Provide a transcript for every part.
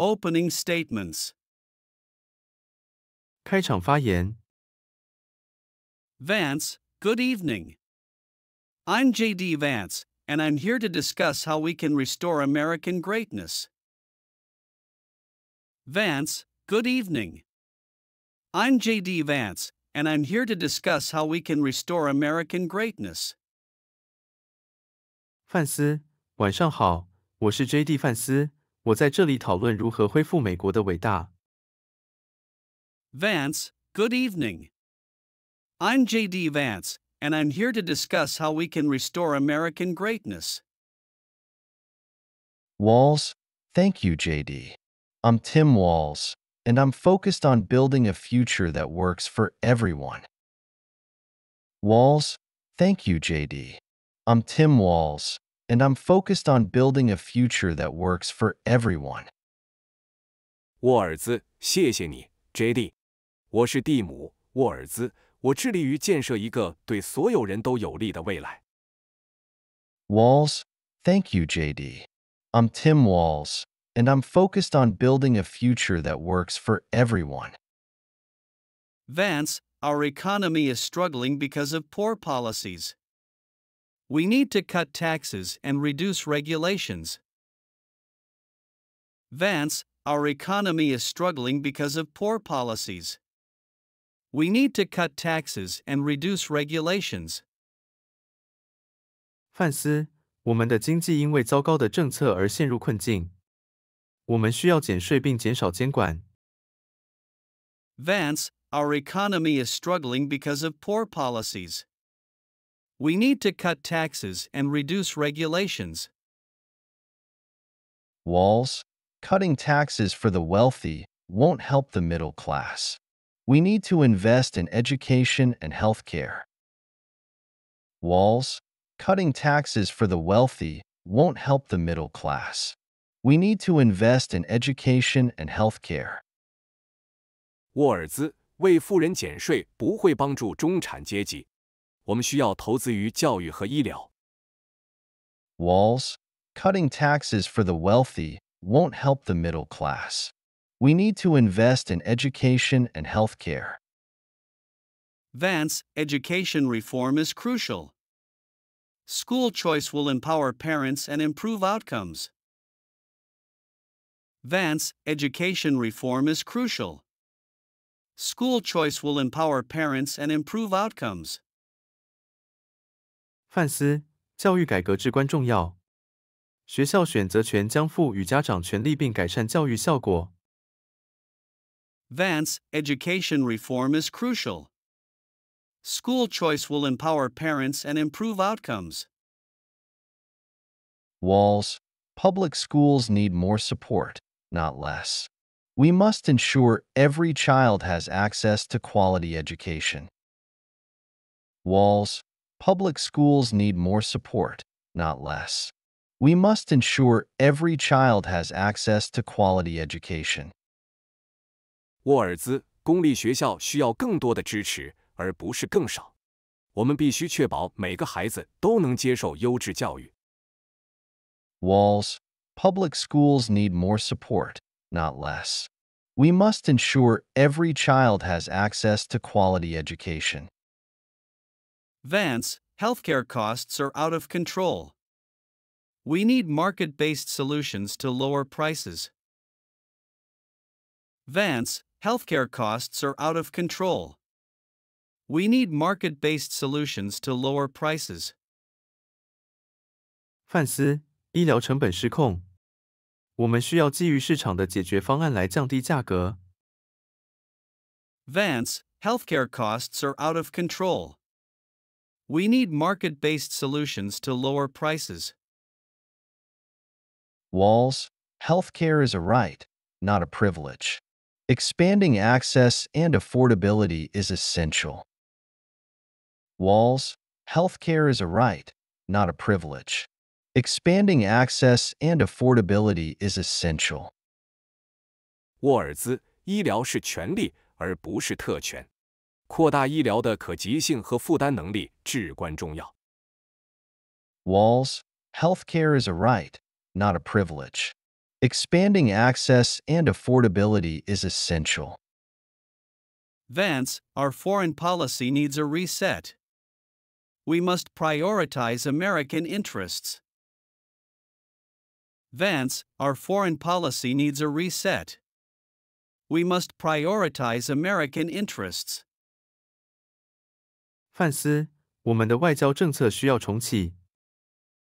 Opening statements. 开场发言。Vance, good evening. I'm J.D. Vance, and I'm here to discuss how we can restore American greatness. Vance, good evening. I'm J.D. Vance, and I'm here to discuss how we can restore American greatness. 范斯，晚上好，我是 J.D. 范斯。我在这里讨论如何恢复美国的伟大。Vance, good evening. I'm J.D. Vance, and I'm here to discuss how we can restore American greatness. Walls, thank you, J.D. I'm Tim Walls, and I'm focused on building a future that works for everyone. Walls, thank you, JD. I'm Tim Walls, and I'm focused on building a future that works for everyone. 沃尔兹，谢谢你，J.D. thank you, J.D. I'm Tim Walls, and I'm focused on building a future that works for everyone. Vance, our economy is struggling because of poor policies. We need to cut taxes and reduce regulations. Vance, our economy is struggling because of poor policies. We need to cut taxes and reduce regulations. 范斯，我们的经济因为糟糕的政策而陷入困境。我们需要减税并减少监管。Vance, our economy is struggling because of poor policies. We need to cut taxes and reduce regulations. Walls, cutting taxes for the wealthy won't help the middle class. We need to invest in education and healthcare. Walls, cutting taxes for the wealthy won't help the middle class. We need to invest in education and healthcare. 沃尔兹为富人减税不会帮助中产阶级。我们需要投资于教育和医疗。Walls, cutting taxes for the wealthy won't help the middle class. We need to invest in education and healthcare. Vance, education reform is crucial. School choice will empower parents and improve outcomes. Vance, education reform is crucial. School choice will empower parents and improve outcomes. 范思，教育改革至关重要。学校选择权将赋予家长权利，并改善教育效果。Vance, education reform is crucial. School choice will empower parents and improve outcomes. Walls, public schools need more support, not less. We must ensure every child has access to quality education. Walls, public schools need more support, not less. We must ensure every child has access to quality education. 沃尔兹，公立学校需要更多的支持，而不是更少。我们必须确保每个孩子都能接受优质教育。Walls, public schools need more support, not less. We must ensure every child has access to quality education. Vance, healthcare costs are out of control. We need market based solutions to lower prices. Vance, healthcare costs are out of control. We need market based solutions to lower prices. 范斯，医疗成本失控，我们需要基于市场的解决方案来降低价格。Vance, healthcare costs are out of control. We need market-based solutions to lower prices. Walls, healthcare is a right, not a privilege. Expanding access and affordability is essential. Walls, healthcare is a right, not a privilege. Expanding access and affordability is essential. 沃尔兹，医疗是权利而不是特权。扩大医疗的可及性和负担能力至关重要。Walls, healthcare is a right, not a privilege. Expanding access and affordability is essential. Vance, our foreign policy needs a reset. We must prioritize American interests. Vance, our foreign policy needs a reset. We must prioritize American interests. 范斯，我们的外交政策需要重启，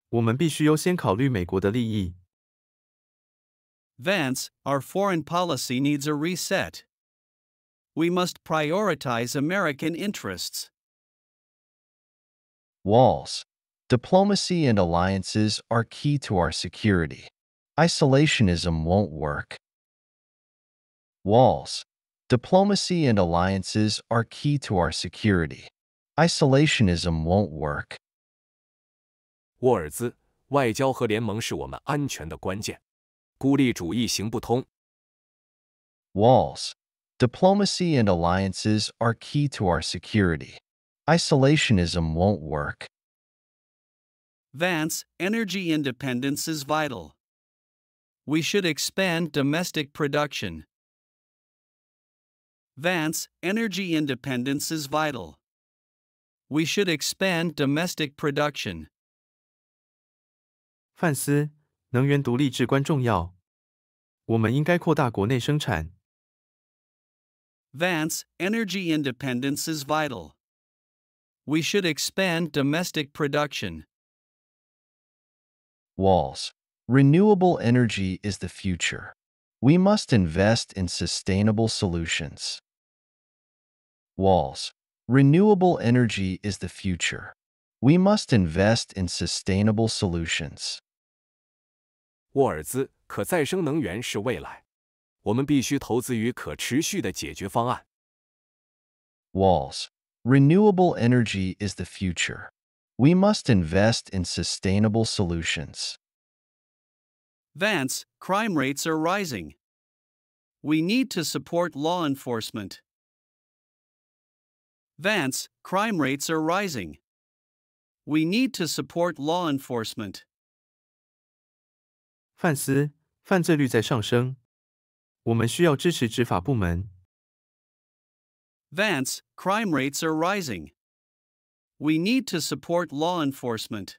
我们必须优先考虑美国的利益。Vance, our foreign policy needs a reset. We must prioritize American interests. Walls. Diplomacy and alliances are key to our security. Isolationism won't work. Walls. Diplomacy and alliances are key to our security. Isolationism won't work. 沃尔兹，外交和联盟是我们安全的关键，孤立主义行不通。Walls, diplomacy and alliances are key to our security. Isolationism won't work. Vance, energy independence is vital. We should expand domestic production. Vance, energy independence is vital we should expand domestic production. 范斯，能源独立至关重要，我们应该扩大国内生产。Vance, energy independence is vital. We should expand domestic production. Walls, renewable energy is the future. We must invest in sustainable solutions. Walls, Renewable energy is the future. We must invest in sustainable solutions. 沃尔兹，可再生能源是未来，我们必须投资于可持续的解决方案。Walls, renewable energy is the future. We must invest in sustainable solutions. Vance, crime rates are rising. We need to support law enforcement. Vance, crime rates are rising. We need to support law enforcement. 范斯，犯罪率在上升，我们需要支持执法部门。Vance, crime rates are rising. We need to support law enforcement.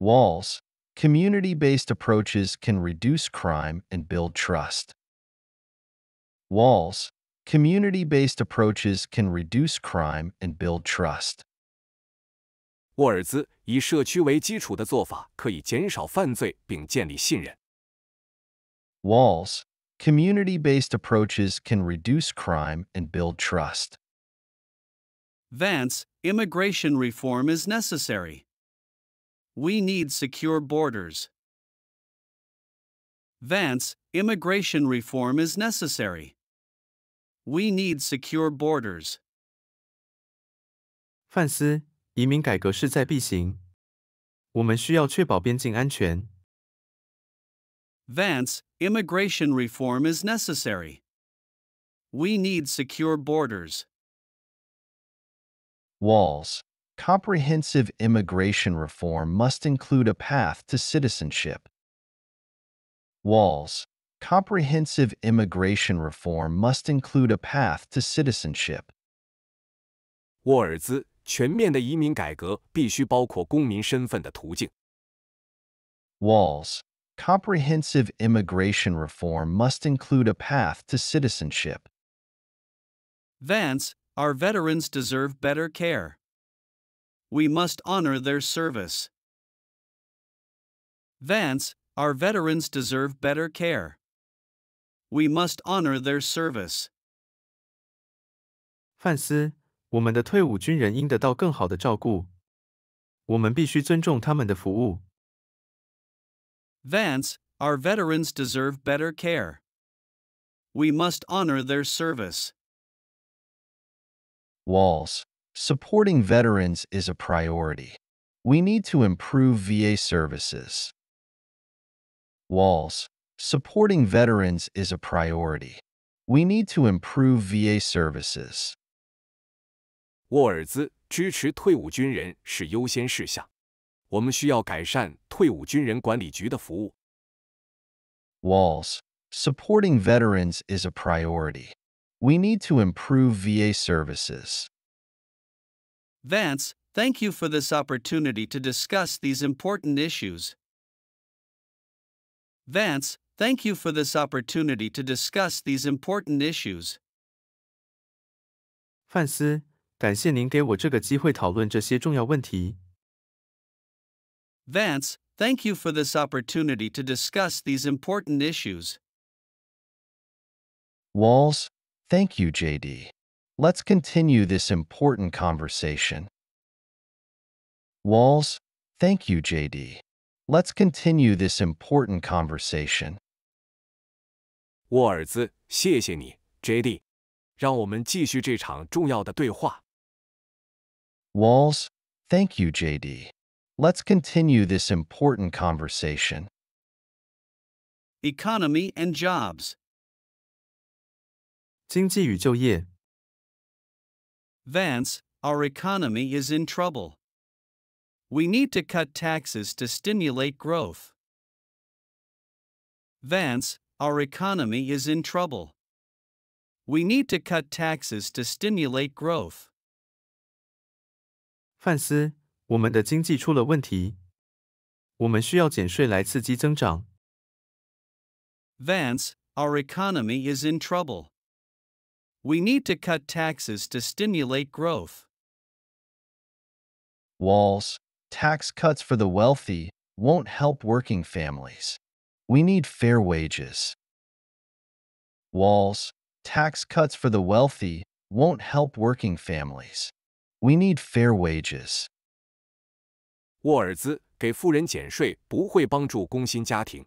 Walls, community based approaches can reduce crime and build trust. Walls, community-based approaches can reduce crime and build trust. 沃尔兹以社区为基础的做法可以减少犯罪并建立信任。Walls, community-based approaches can reduce crime and build trust. Vance, immigration reform is necessary. We need secure borders. Vance, immigration reform is necessary. We need secure borders. 范斯，移民改革势在必行，我们需要确保边境安全。Vance, immigration reform is necessary. We need secure borders. Walls. Comprehensive immigration reform must include a path to citizenship. Walls comprehensive immigration reform must include a path to citizenship. 沃尔兹全面的移民改革必须包括公民身份的途径。Walls comprehensive immigration reform must include a path to citizenship. Vance, our veterans deserve better care. We must honor their service. Vance, our veterans deserve better care. We must honor their service. 范斯，我们的退伍军人应得到更好的照顾。我们必须尊重他们的服务。Vance, our veterans deserve better care. We must honor their service. Walls, supporting veterans is a priority. We need to improve VA services. Walls, Supporting veterans is a priority. We need to improve VA services. 沃尔兹支持退伍军人是优先事项。我们需要改善退伍军人管理局的服务。Walls. Supporting veterans is a priority. We need to improve VA services. Vance, thank you for this opportunity to discuss these important issues. Vance, Thank you for this opportunity to discuss these important issues. 范斯，感谢您给我这个机会讨论这些重要问题。Vance, thank you for this opportunity to discuss these important issues. Walls, thank you, JD. Let's continue this important conversation. Walls, thank you, JD. Let's continue this important conversation. 沃尔兹，谢谢你，J.D.，让我们继续这场重要的对话。Walls, thank you, J.D. Let's continue this important conversation. Economy and jobs. 经济与就业。Vance, our economy is in trouble. We need to cut taxes to stimulate growth. Vance, our economy is in trouble. We need to cut taxes to stimulate growth. 范斯，我们的经济出了问题，我们需要减税来刺激增长。Vance, our economy is in trouble. We need to cut taxes to stimulate growth. Walls, tax cuts for the wealthy won't help working families. We need fair wages. Walls, tax cuts for the wealthy won't help working families. We need fair wages. 沃尔兹给富人减税不会帮助工薪家庭，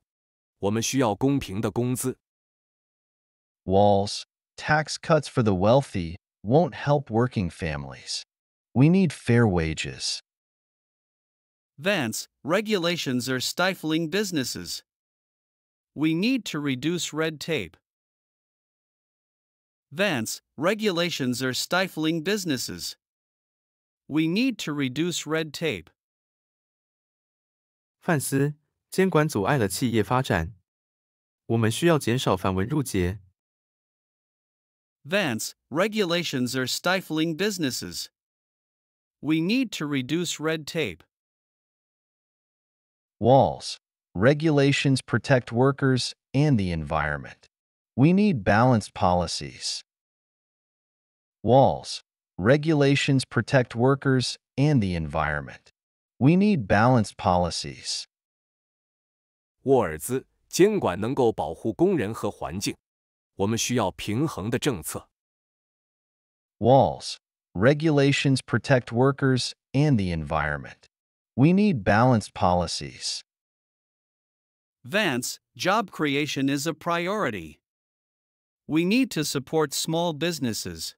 我们需要公平的工资。Walls, tax cuts for the wealthy won't help working families. We need fair wages. Vance, regulations are stifling businesses. We need to reduce red tape. Vance, regulations are stifling businesses. We need to reduce red tape. Vance, regulations are stifling businesses. We need to reduce red tape. Walls regulations protect workers and the environment. We need balanced policies. Walls. Regulations protect workers and the environment. We need balanced policies. 沃尔兹，监管能够保护工人和环境，我们需要平衡的政策。Walls. Regulations protect workers and the environment. We need balanced policies. Vance, job creation is a priority. We need to support small businesses.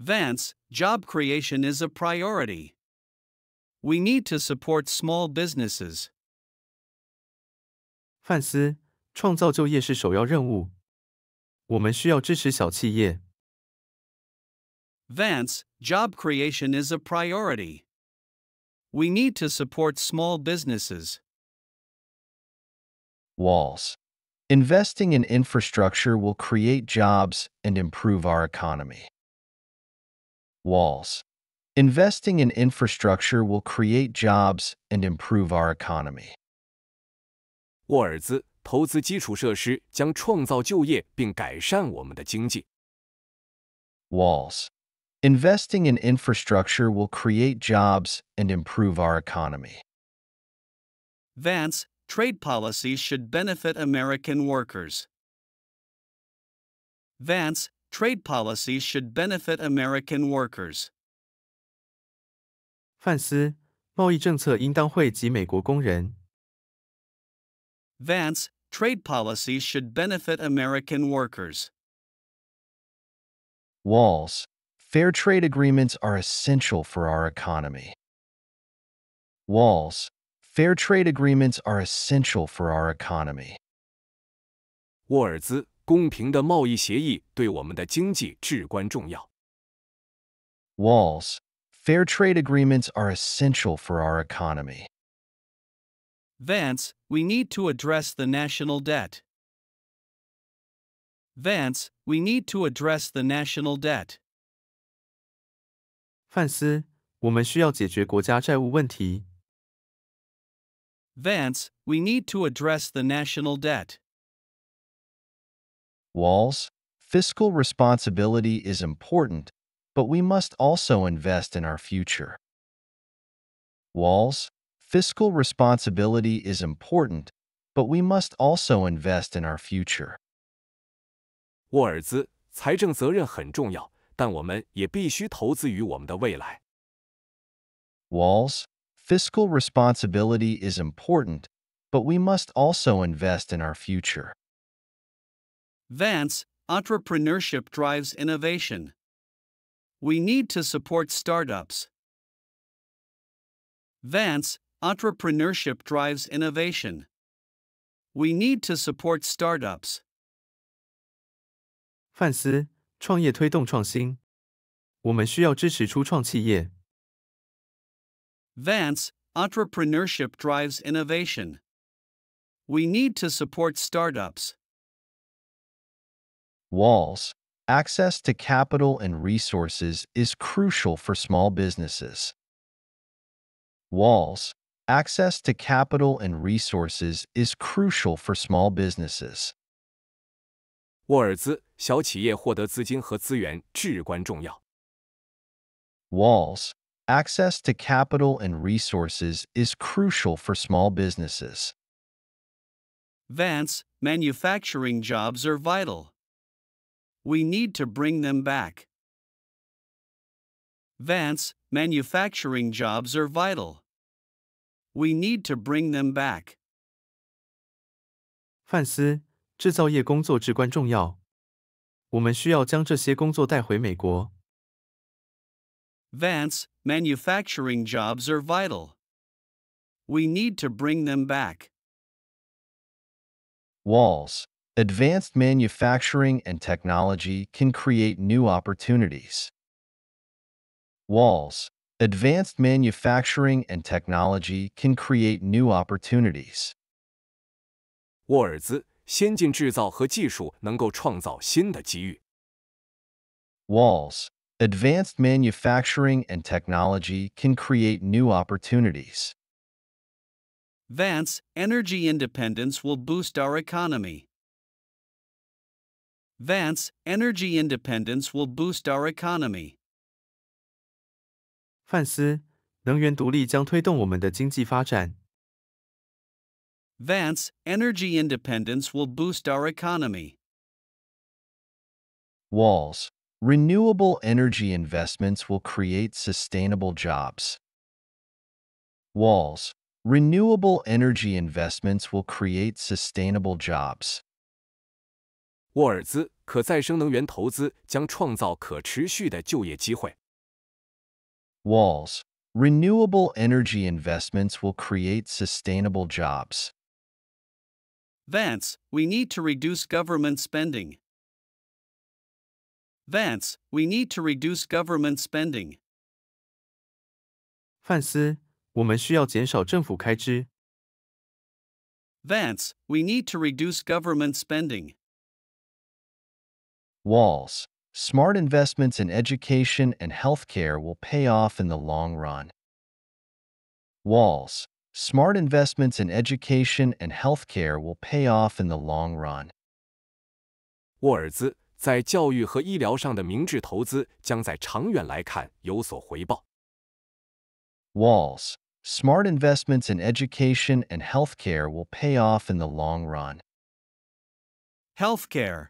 Vance, job creation is a priority. We need to support small businesses. 范斯，创造就业是首要任务。我们需要支持小企业。Vance, job creation is a priority. We need to support small businesses walls. Investing in infrastructure will create jobs and improve our economy. Walls. Investing in infrastructure will create jobs and improve our economy. 沃尔兹，投资基础设施将创造就业并改善我们的经济。Walls. Investing in infrastructure will create jobs and improve our economy. Vance, trade policies should benefit American workers. Vance, trade policies should benefit American workers. Vance, trade policies should benefit American workers. Walls, fair trade agreements are essential for our economy. Walls, Fair trade agreements are essential for our economy. 沃尔兹，公平的贸易协议对我们的经济至关重要。Walls, fair trade agreements are essential for our economy. Vance, we need to address the national debt. Vance, we need to address the national debt. 范斯，我们需要解决国家债务问题。Vance, we need to address the national debt. Walls, fiscal responsibility is important, but we must also invest in our future. Walls, fiscal responsibility is important, but we must also invest in our future. Walls, Fiscal responsibility is important, but we must also invest in our future. Vance, entrepreneurship drives innovation. We need to support startups. Vance, entrepreneurship drives innovation. We need to support startups. 范斯，创业推动创新。我们需要支持初创企业。Vance, entrepreneurship drives innovation. We need to support startups. Walls. Access to capital and resources is crucial for small businesses. Walls. Access to capital and resources is crucial for small businesses. Walls, access to capital and resources is crucial for small businesses. Vance, manufacturing jobs are vital. We need to bring them back. Vance, manufacturing jobs are vital. We need to bring them back. 范斯，制造业工作至关重要。我们需要将这些工作带回美国。Vance, manufacturing jobs are vital. We need to bring them back. Walls. Advanced manufacturing and technology can create new opportunities. Walls. Advanced manufacturing and technology can create new opportunities. Walls. Advanced manufacturing and technology can create new opportunities. Vance, energy independence will boost our economy. Vance, energy independence will boost our economy. Vance, energy independence will boost our economy. Walls, Renewable energy investments will create sustainable jobs. Walls. Renewable energy investments will create sustainable jobs. 沃尔兹，可再生能源投资将创造可持续的就业机会。Walls. Renewable energy investments will create sustainable jobs. Vance, we need to reduce government spending. Vance, we need to reduce government spending. Vance, we need to reduce government spending. Walls, smart investments in education and healthcare will pay off in the long run. Walls, smart investments in education and healthcare will pay off in the long run. 在教育和医疗上的明智投资将在长远来看有所回报。Walls. Smart investments in education and healthcare will pay off in the long run. Healthcare.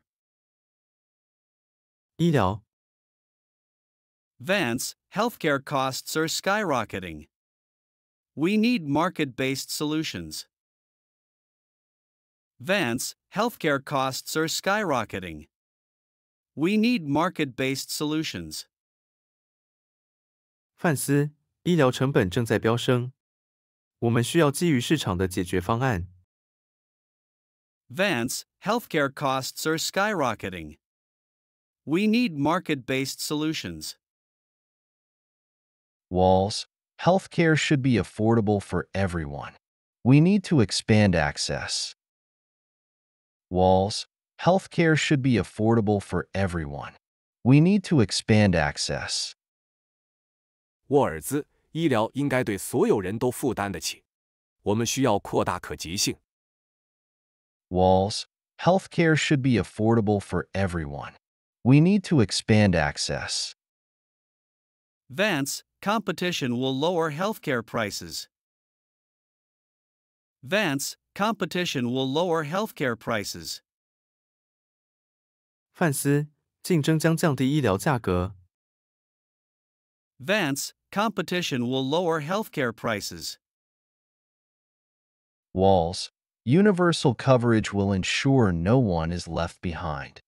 医疗 Vance, healthcare costs are skyrocketing. We need market based solutions. Vance, healthcare costs are skyrocketing. We need market-based solutions. 范斯，医疗成本正在飙升，我们需要基于市场的解决方案。Vance, healthcare costs are skyrocketing. We need market based solutions. Walls, healthcare should be affordable for everyone. We need to expand access. Walls, Healthcare should be affordable for everyone. We need to expand access. 沃尔兹，医疗应该对所有人都负担得起。我们需要扩大可及性。Walls, healthcare should be affordable for everyone. We need to expand access. Vance, competition will lower healthcare prices. Vance, competition will lower healthcare prices. 范斯，竞争将降低医疗价格。Vance, competition will lower healthcare prices. Walls, universal coverage will ensure no one is left behind.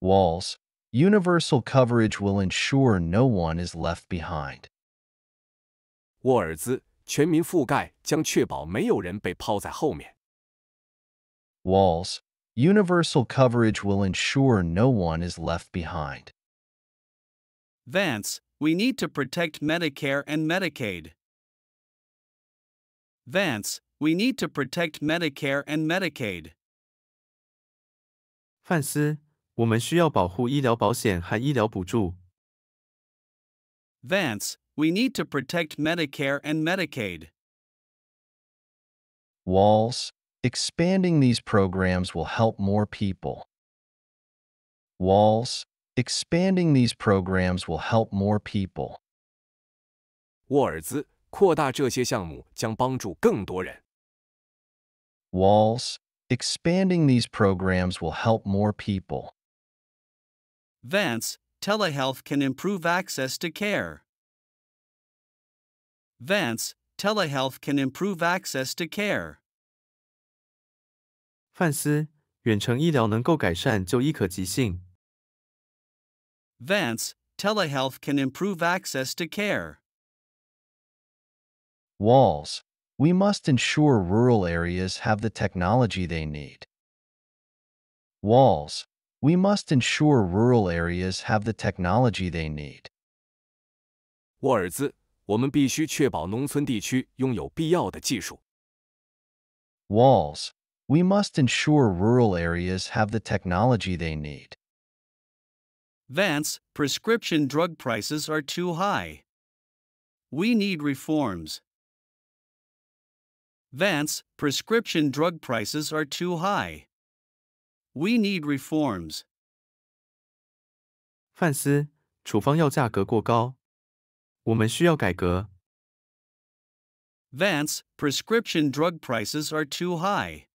Walls, universal coverage will ensure no one is left behind. Walls Universal coverage will ensure no one is left behind. Vance, we need to protect Medicare and Medicaid. Vance, we need to protect Medicare and Medicaid. 范斯，我们需要保护医疗保险和医疗补助。Vance, we need to protect Medicare and Medicaid. Walls, Expanding these programs will help more people. Walls. Expanding these programs will help more people. Walls. Expanding these programs will help more people. Vance, telehealth can improve access to care. Vance, telehealth can improve access to care. 范斯，远程医疗能够改善就医可及性。Vance, telehealth can improve access to care. Walls, we must ensure rural areas have the technology they need. Walls, we must ensure rural areas have the technology they need. Walls we must ensure rural areas have the technology they need. Vance, prescription drug prices are too high. We need reforms. Vance, prescription drug prices are too high. We need reforms. 范斯，处方药价格过高，我们需要改革。Vance, prescription drug prices are too high.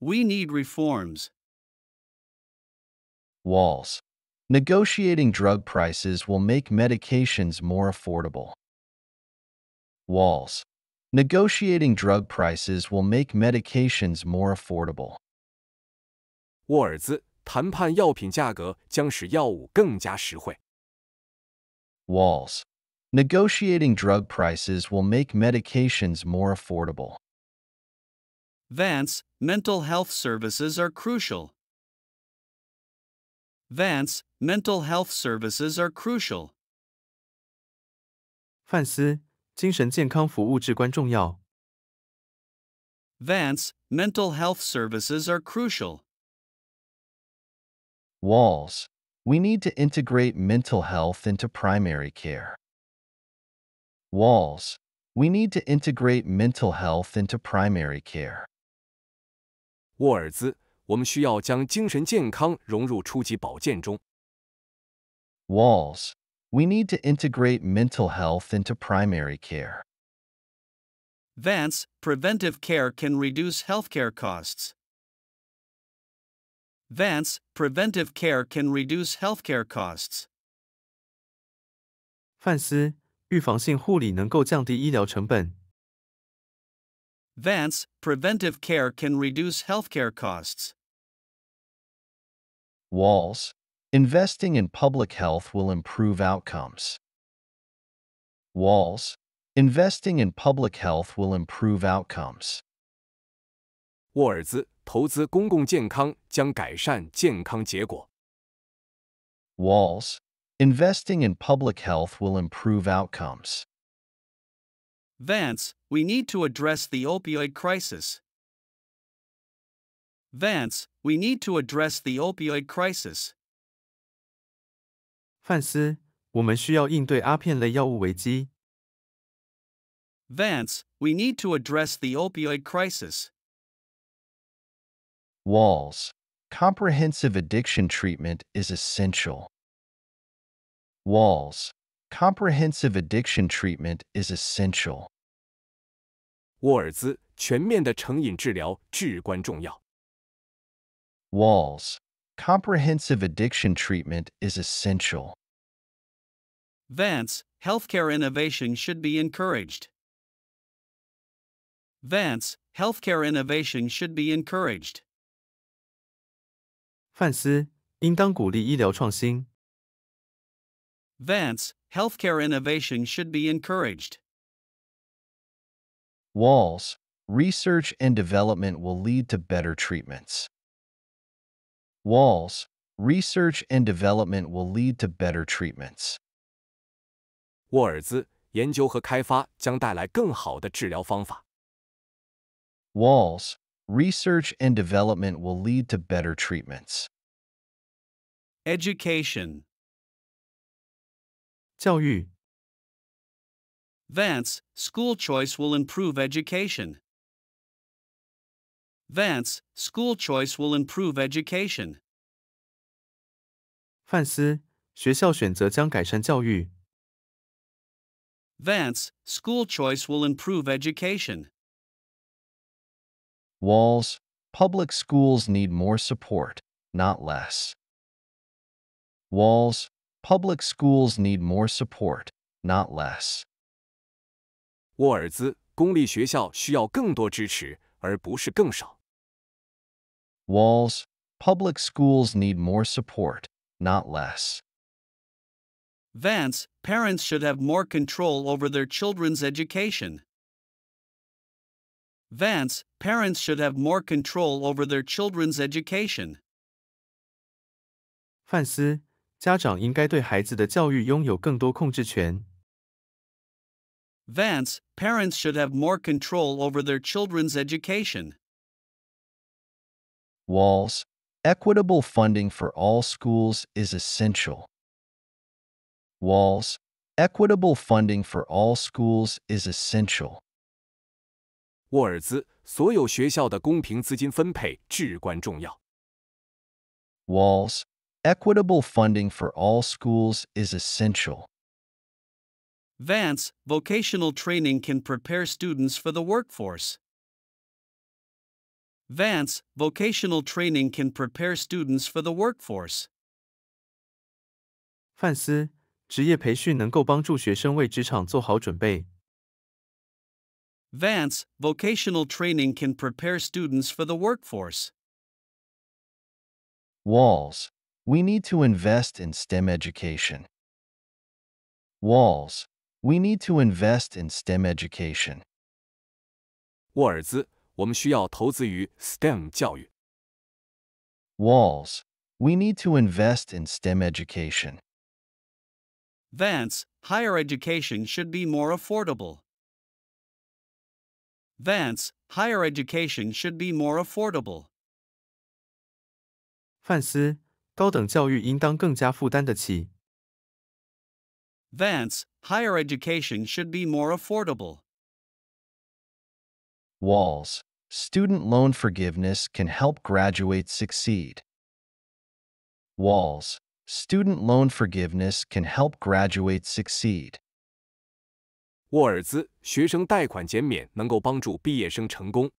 We need reforms. Walls. Negotiating drug prices will make medications more affordable. Walls. Negotiating drug prices will make medications more affordable. 沃尔兹谈判药品价格将使药物更加实惠。Walls. Negotiating drug prices will make medications more affordable. Vance, mental health services are crucial. Vance, mental health services are crucial. 范斯，精神健康服务至关重要。Vance, mental health services are crucial. Walls, we need to integrate mental health into primary care. Walls, we need to integrate mental health into primary care. 沃尔兹，我们需要将精神健康融入初级保健中。Walls, we need to integrate mental health into primary care. Vance, preventive care can reduce healthcare costs. Vance, preventive care can reduce healthcare costs. 范斯，预防性护理能够降低医疗成本，Vance, preventive care can reduce healthcare costs. Walls. Investing in public health will improve outcomes. Walls. Investing in public health will improve outcomes. Investing in public health will improve outcomes. Vance, we need to address the opioid crisis. Vance, we need to address the opioid crisis. Vance, we need to address the opioid crisis. Walls, comprehensive addiction treatment is essential. Walls, comprehensive addiction treatment is essential. 沃尔兹全面的成瘾治疗至关重要。Walls comprehensive addiction treatment is essential. Vance healthcare innovation should be encouraged. Vance healthcare innovation should be encouraged. 范斯应当鼓励医疗创新。Vance healthcare innovation should be encouraged. Walls, research and development will lead to better treatments. Walls, research and development will lead to better treatments. 沃尔兹，研究和开发将带来更好的治疗方法。Walls, research and development will lead to better treatments. Education 教育. Vance, school choice will improve education. Vance, school choice will improve education. 范斯，学校选择将改善教育。Vance, school choice will improve education. Walls, public schools need more support, not less. Walls, Public schools need more support, not less. 沃尔兹，公立学校需要更多支持，而不是更少。Walls, public schools need more support, not less. Vance, parents should have more control over their children's education. Vance, parents should have more control over their children's education. 范斯,家长应该对孩子的教育拥有更多控制权。Vance, parents should have more control over their children's education. Walls, equitable funding for all schools is essential. Walls, equitable funding for all schools is essential. 沃尔兹，所有学校的公平资金分配至关重要。Walls, Equitable funding for all schools is essential. Vance, vocational training can prepare students for the workforce. Vance, vocational training can prepare students for the workforce. 范斯，职业培训能够帮助学生为职场做好准备。Vance, vocational training can prepare students for the workforce. Walls, we need to invest in STEM education. Walls. We need to invest in STEM education. 沃尔兹，我们需要投资于 We need to invest in STEM education. Vance, higher education should be more affordable. Vance, higher education should be more affordable. 高等教育应当更加负担得起。Vance, higher education should be more affordable. Walls, student loan forgiveness can help graduates succeed. Walls, student loan forgiveness can help graduates succeed. 沃尔兹，学生贷款减免能够帮助毕业生成功。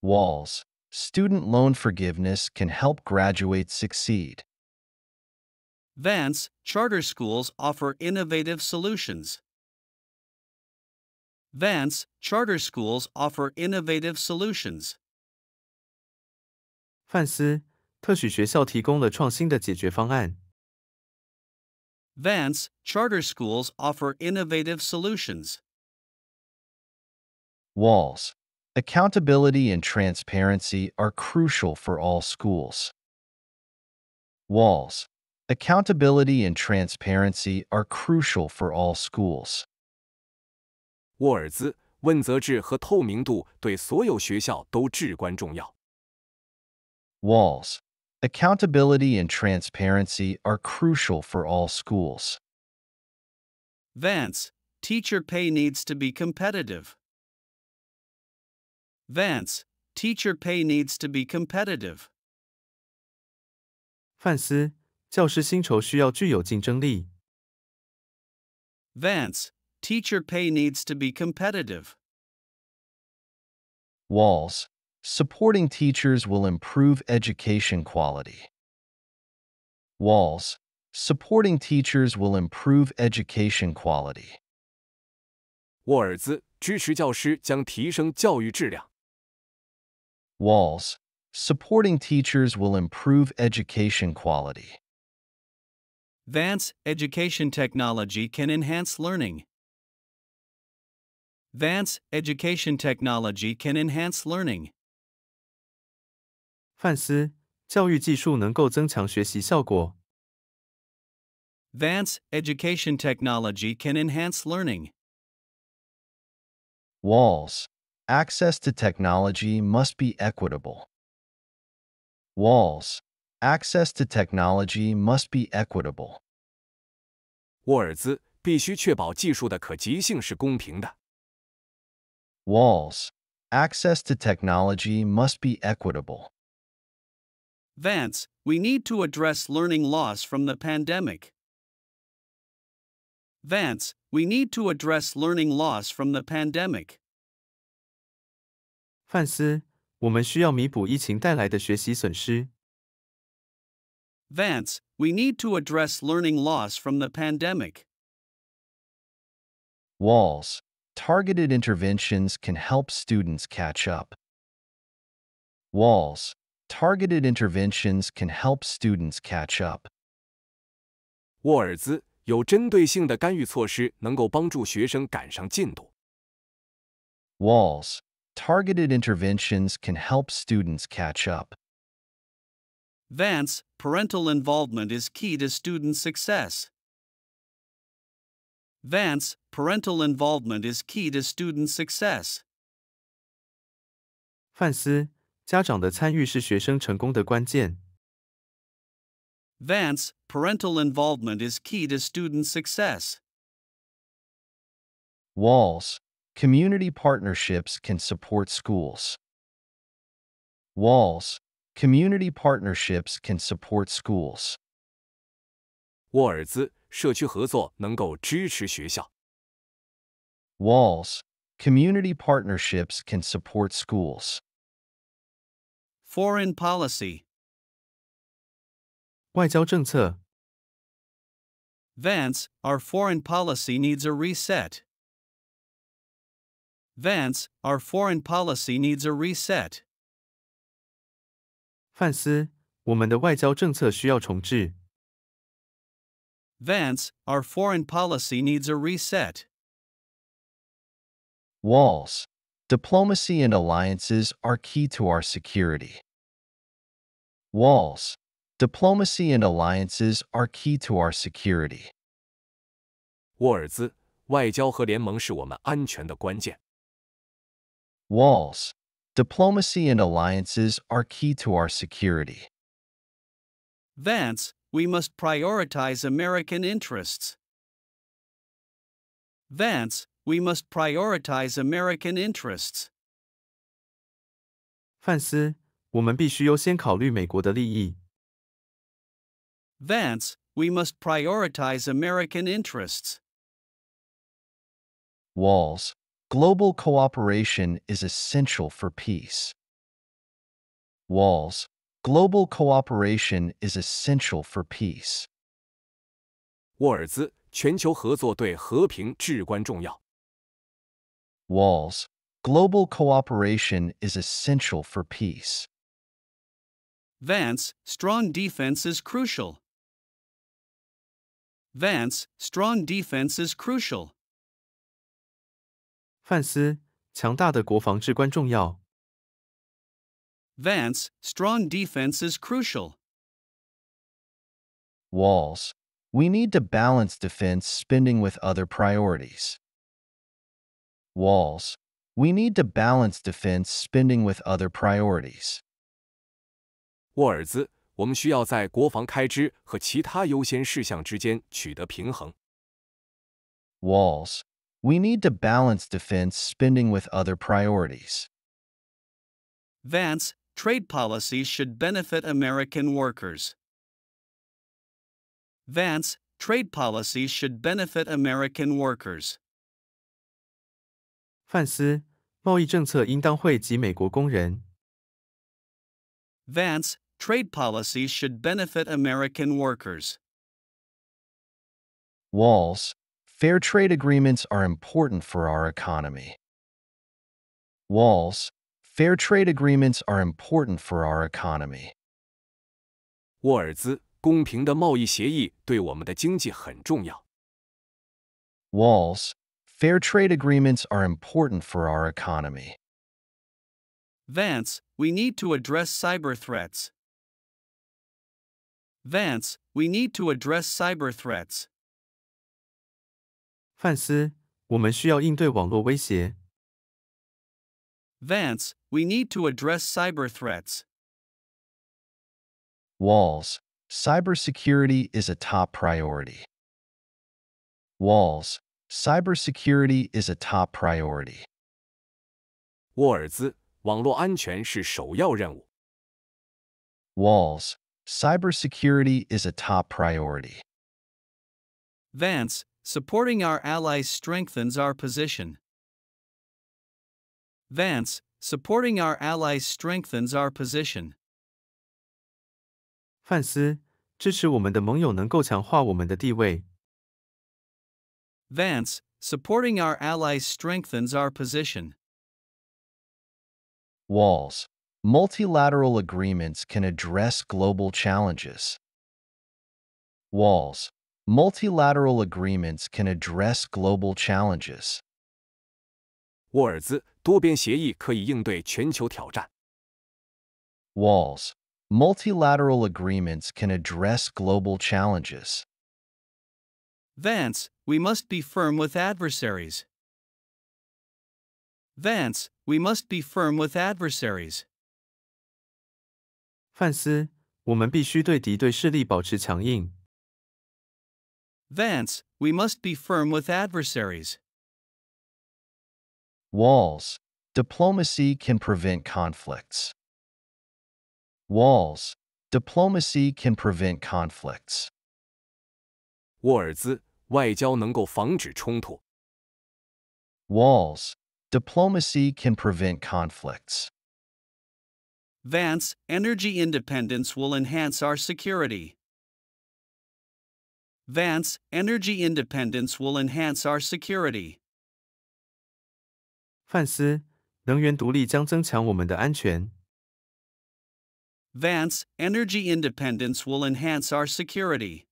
Walls, student loan forgiveness can help graduates succeed. Vance, charter schools offer innovative solutions. Vance, charter schools offer innovative solutions. Vance charter schools offer innovative solutions. Walls, Accountability and transparency are crucial for all schools. Walls. Accountability and transparency are crucial for all schools. 沃尔兹，问责制和透明度对所有学校都至关重要。Walls. Accountability and transparency are crucial for all schools. Vance, teacher pay needs to be competitive. Vance, teacher pay needs to be competitive. Vance, teacher pay needs to be competitive. Walls, supporting teachers will improve education quality. Walls, supporting teachers will improve education quality. 沃尔兹，支持教师将提升教育质量。walls, supporting teachers will improve education quality. Vance education technology can enhance learning. Vance education technology can enhance learning. Vance education technology can enhance learning. Walls Access to technology must be equitable. Walls. Access to technology must be equitable. Walls. Access to technology must be equitable. Vance, we need to address learning loss from the pandemic. Vance, we need to address learning loss from the pandemic. 范斯，我们需要弥补疫情带来的学习损失。Vance, we need to address learning loss from the pandemic. Walls, targeted interventions can help students catch up. Walls, targeted interventions can help students catch up. Walls, targeted interventions can help students catch up. Vance, parental involvement is key to student success. Vance, parental involvement is key to student success. 范斯，家长的参与是学生成功的关键。Vance, parental involvement is key to student success. Walls, Community partnerships can support schools. Walls. Community partnerships can support schools. 沃尔兹社区合作能够支持学校。Walls. Community partnerships can support schools. Foreign policy. Vance, our foreign policy needs a reset. Vance, our foreign policy needs a reset. Vance, our foreign policy needs a reset. Walls. Diplomacy and alliances are key to our security. Walls. Diplomacy and alliances are key to our security. Walls, diplomacy and alliances are key to our security. Vance, we must prioritize American interests. Vance, we must prioritize American interests. Vance, we must prioritize American interests. Walls, Global cooperation is essential for peace. Walls. Global cooperation is essential for peace. Global cooperation is essential for peace. Vance, strong defense is crucial. Vance, strong defense is crucial. 范斯，强大的国防至关重要。Vance, strong defense is crucial. Walls, we need to balance defense spending with other priorities. Walls, we need to balance defense spending with other priorities. Walls, we need to balance defense spending with other priorities. Vance, trade policies should benefit American workers. Vance, trade policies should benefit American workers. 范斯，贸易政策应当惠及美国工人。Vance, trade policies should benefit American workers. Walls, fair trade agreements are important for our economy. Walls, fair trade agreements are important for our economy. 沃尔兹，公平的贸易协议对我们的经济很重要。Walls, fair trade agreements are important for our economy. Vance, we need to address cyber threats. Vance, we need to address cyber threats. 范斯，我们需要应对网络威胁。Vance, we need to address cyber threats. Walls, cybersecurity is a top priority. Walls, cybersecurity is a top priority. 沃尔兹，网络安全是首要任务。Walls, cybersecurity is a top priority. Vance, Supporting our allies strengthens our position. Vance, supporting our allies strengthens our position. 范斯，支持我们的盟友能够强化我们的地位。Vance, supporting our allies strengthens our position. Walls. Multilateral agreements can address global challenges. Walls. Multilateral agreements can address global challenges. 沃尔兹多边协议可以应对全球挑战。Walls. Multilateral agreements can address global challenges. Vance, we must be firm with adversaries. Vance, we must be firm with adversaries. 范斯，我们必须对敌对势力保持强硬。Vance, we must be firm with adversaries. Walls. Diplomacy can prevent conflicts. Walls. Diplomacy can prevent conflicts. Diplomacy can prevent conflicts. Vance, energy independence will enhance our security. Vance, energy independence will enhance our security. 范斯，能源独立将增强我们的安全。Vance, energy independence will enhance our security.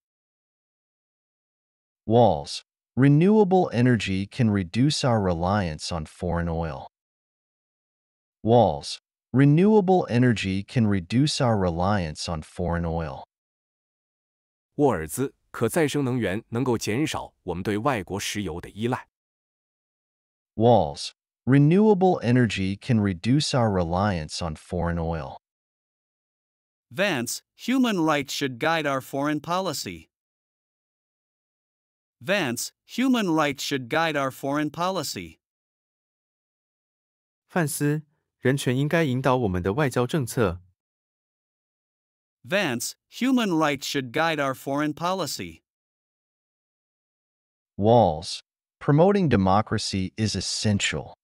Walls, renewable energy can reduce our reliance on foreign oil. Walls, renewable energy can reduce our reliance on foreign oil. 沃尔兹可再生能源能够减少我们对外国石油的依赖。Walls. Renewable energy can reduce our reliance on foreign oil. Vance, human rights should guide our foreign policy. Vance, human rights should guide our foreign policy. 范斯，人权应该引导我们的外交政策，Vance, human rights should guide our foreign policy. Walls. Promoting democracy is essential.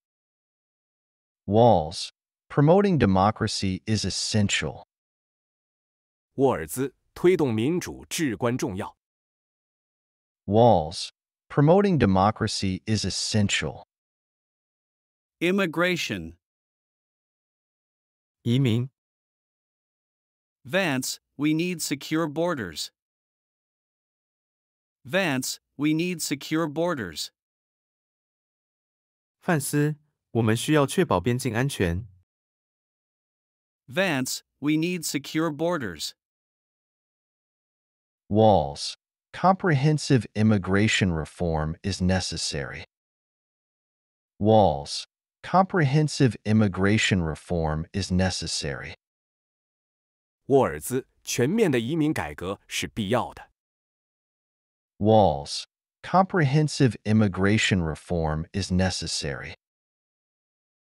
Walls. Promoting democracy is essential. 沃尔兹，推动民主至关重要。Walls. Promoting democracy is essential. Immigration. 移民 Vance, we need secure borders. Vance, we need secure borders. 范斯，我们需要确保边境安全。Vance, we need secure borders. Walls. Comprehensive immigration reform is necessary. Walls. Comprehensive immigration reform is necessary. 沃尔兹全面的移民改革是必要的。Walls. Comprehensive immigration reform is necessary.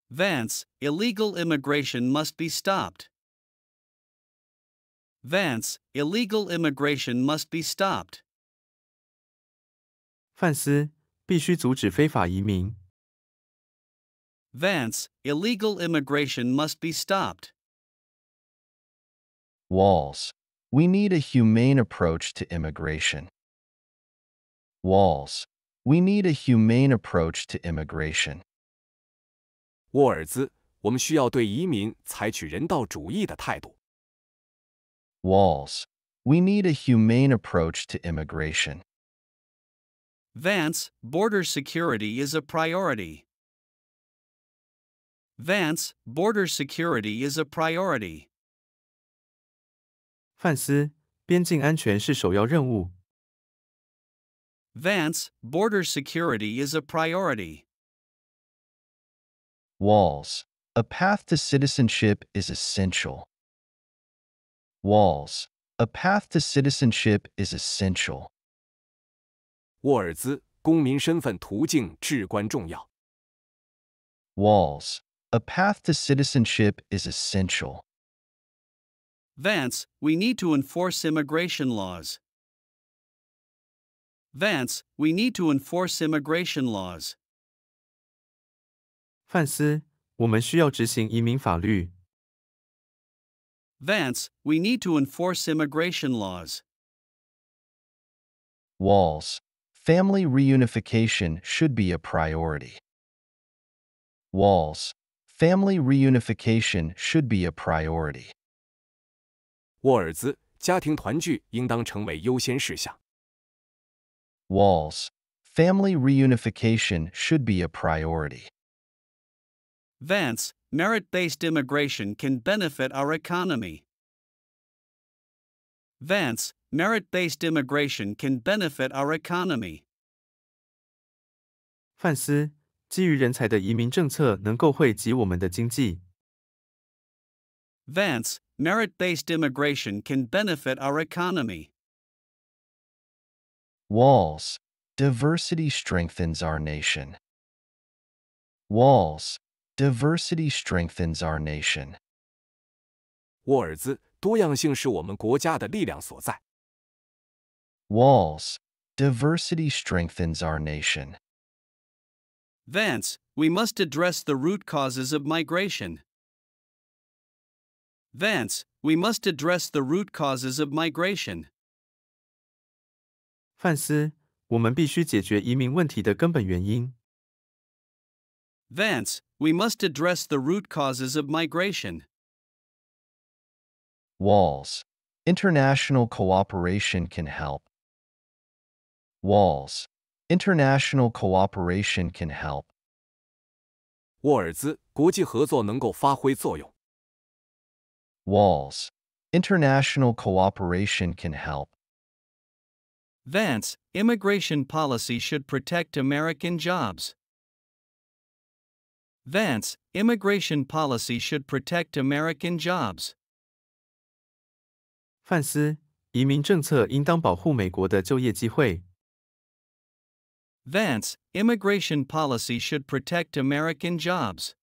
Vance, illegal immigration must be stopped. Vance, illegal immigration must be stopped. 范斯必须阻止非法移民。Vance, illegal immigration must be stopped. Walls. We need a humane approach to immigration. Walls. We need a humane approach to immigration. 沃尔兹，我们需要对移民采取人道主义的态度。Walls. We need a humane approach to immigration. Vance, border security is a priority. Vance, border security is a priority. 范斯，边境安全是首要任务。Vance, border security is a priority. Walls, a path to citizenship is essential. Walls, a path to citizenship is essential. 沃尔兹，公民身份途径至关重要。Walls, a path to citizenship is essential. Vance, we need to enforce immigration laws. Vance, we need to enforce immigration laws. 范斯，我们需要执行移民法律。Vance, we need to enforce immigration laws. Walls. Family reunification should be a priority. Walls. Family reunification should be a priority. 沃尔兹，家庭团聚应当成为优先事项。Walls, family reunification should be a priority. Vance, merit based immigration can benefit our economy. Vance, merit based immigration can benefit our economy. 范斯，基于人才的移民政策能够惠及我们的经济。Vance, merit based immigration can benefit our economy. Walls. Diversity strengthens our nation. Walls. Diversity strengthens our nation. 沃尔兹，多样性是我们国家的力量所在。Walls. Diversity strengthens our nation. Vance, we must address the root causes of migration. Vance, we must address the root causes of migration. Vance, we must address the root causes of migration. Walls. International cooperation can help. Walls. International cooperation can help. 沃尔兹，国际合作能够发挥作用。walls. International cooperation can help. Vance, immigration policy should protect American jobs. Vance, immigration policy should protect American jobs. Vance. immigration policy should protect American jobs.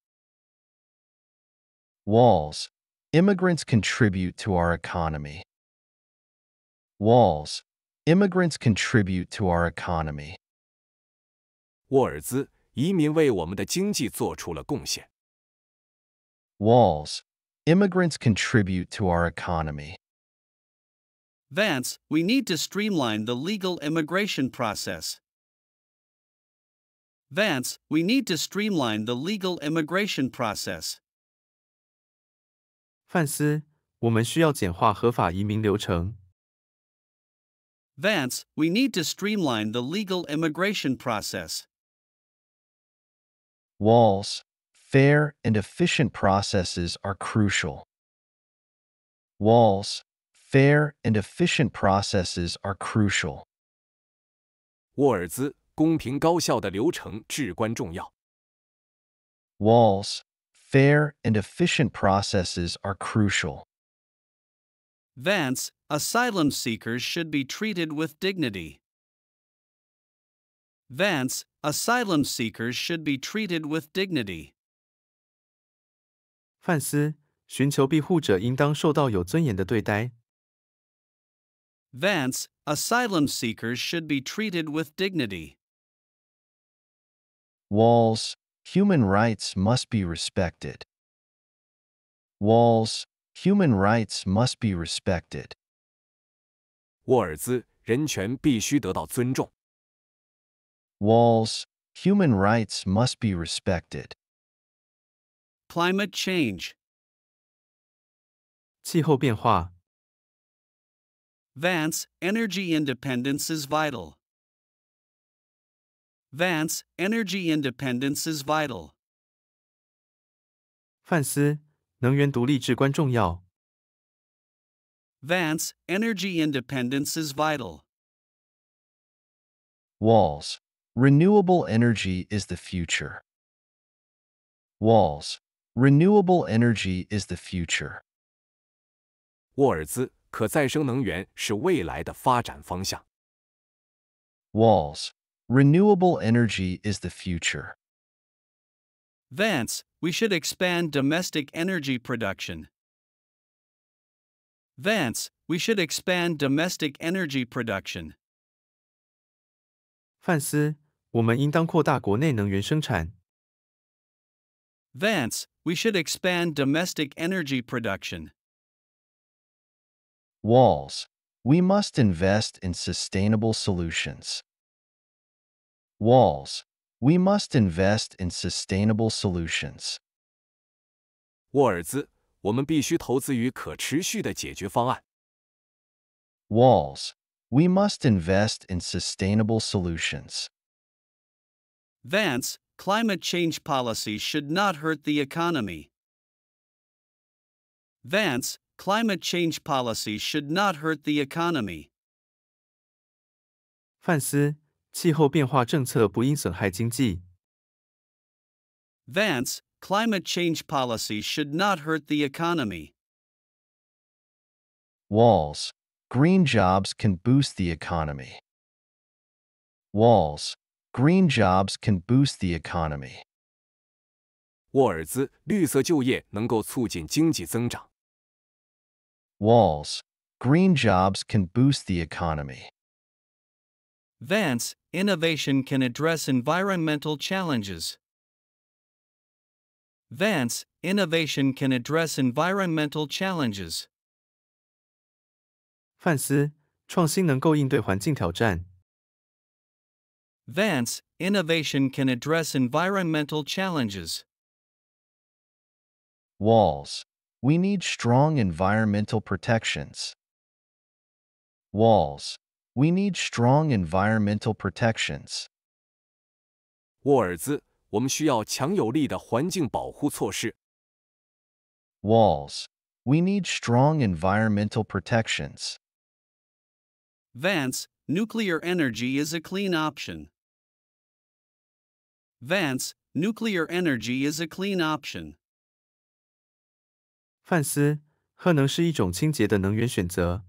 Walls, Immigrants contribute to our economy. Walls. Immigrants contribute to our economy. Walls. Immigrants contribute to our economy. Vance, we need to streamline the legal immigration process. Vance, we need to streamline the legal immigration process. 范斯，我们需要简化合法移民流程。Vance, we need to streamline the legal immigration process. Walls, fair and efficient processes are crucial. Walls, fair and efficient processes are crucial. 沃尔兹，公平高效的流程至关重要。Walls, fair and efficient processes are crucial. Vance, asylum seekers should be treated with dignity. Vance, asylum seekers should be treated with dignity. 范斯，寻求庇护者应当受到有尊严的对待。Vance, asylum seekers should be treated with dignity. Walls, Human rights must be respected. Walls, human rights must be respected. Walls, human rights must be respected. Climate change. Vance. energy independence is vital. Vance, energy independence is vital. Vance, energy independence is vital. Walls, renewable energy is the future. Walls, renewable energy is the future. Walls. Renewable energy is the future. Vance, we should expand domestic energy production. Vance, we should expand domestic energy production. Vance, we should expand domestic energy production. Walls. We must invest in sustainable solutions walls, we must invest in sustainable solutions. 沃尔兹，我们必须投资于可持续的解决方案。Walls, we must invest in sustainable solutions. Vance, climate change policy should not hurt the economy. Vance, climate change policy should not hurt the economy. 范斯,气候变化政策不应损害经济。Vance, climate change policy should not hurt the economy. Walls, green jobs can boost the economy. Walls, green jobs can boost the economy. 沃尔兹，绿色就业能够促进经济增长。Walls, green jobs can boost the economy. Vance, innovation can address environmental challenges. Vance, innovation can address environmental challenges. Vance, innovation can address environmental challenges. Walls. We need strong environmental protections. Walls we need strong environmental protections. Walls. we need strong environmental protections. Vance, nuclear energy is a clean option. Vance, nuclear energy is a clean option. 范斯，核能是一种清洁的能源选择。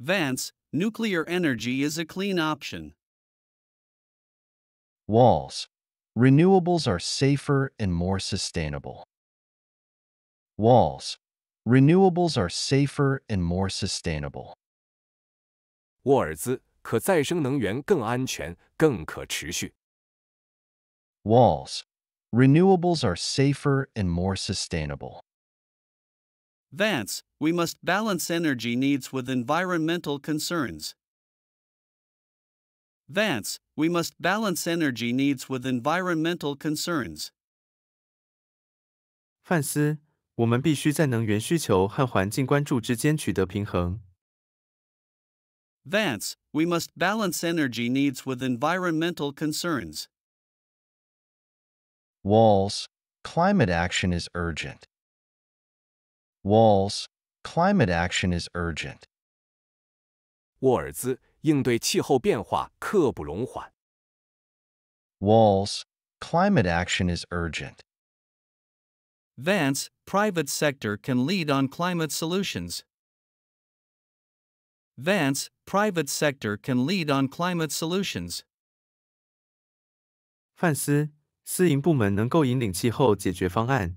Vance, nuclear energy is a clean option. Walls. Renewables are safer and more sustainable. Walls. Renewables are safer and more sustainable. Renewables are safer and more sustainable. Vance, we must balance energy needs with environmental concerns. Vance, we must balance energy needs with environmental concerns. Vance, we must balance energy needs with environmental concerns. Walls, climate action is urgent walls, climate action is urgent. 沃尔兹应对气候变化刻不容缓。Walls, climate action is urgent. Vance, private sector can lead on climate solutions. Vance, private sector can lead on climate solutions. 范斯，私营部门能够引领气候解决方案。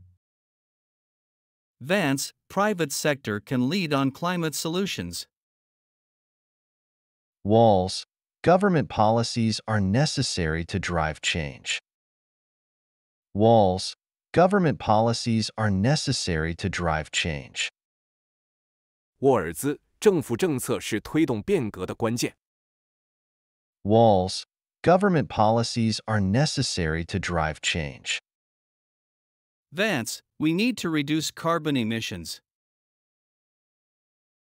Vance, private sector can lead on climate solutions. Walls, government policies are necessary to drive change. Walls, government policies are necessary to drive change. government policies are necessary to drive change. Vance, we need to reduce carbon emissions.